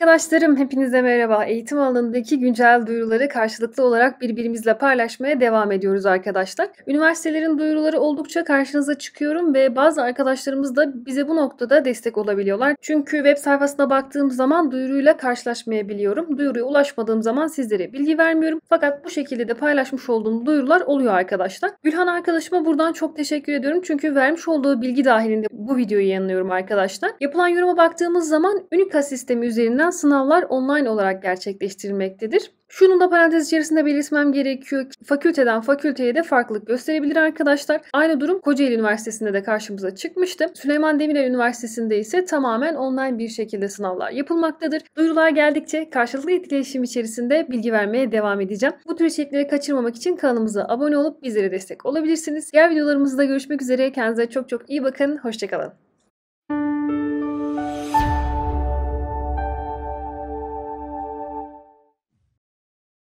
Arkadaşlarım hepinize merhaba. Eğitim alanındaki güncel duyuruları karşılıklı olarak birbirimizle paylaşmaya devam ediyoruz arkadaşlar. Üniversitelerin duyuruları oldukça karşınıza çıkıyorum ve bazı arkadaşlarımız da bize bu noktada destek olabiliyorlar. Çünkü web sayfasına baktığım zaman duyuruyla karşılaşmayabiliyorum. Duyuruya ulaşmadığım zaman sizlere bilgi vermiyorum. Fakat bu şekilde de paylaşmış olduğum duyurular oluyor arkadaşlar. Gülhan arkadaşıma buradan çok teşekkür ediyorum. Çünkü vermiş olduğu bilgi dahilinde bu videoyu yayınlıyorum arkadaşlar. Yapılan yoruma baktığımız zaman Unica sistemi üzerinden öğrenilen sınavlar online olarak gerçekleştirilmektedir. Şunu da parantez içerisinde belirtmem gerekiyor. Fakülteden fakülteye de farklılık gösterebilir arkadaşlar. Aynı durum Kocaeli Üniversitesi'nde de karşımıza çıkmıştı. Süleyman Demirel Üniversitesi'nde ise tamamen online bir şekilde sınavlar yapılmaktadır. Duyurular geldikçe karşılıklı etkileşim içerisinde bilgi vermeye devam edeceğim. Bu tür içerikleri kaçırmamak için kanalımıza abone olup bizlere destek olabilirsiniz. Diğer videolarımızda görüşmek üzere. Kendinize çok çok iyi bakın. Hoşçakalın.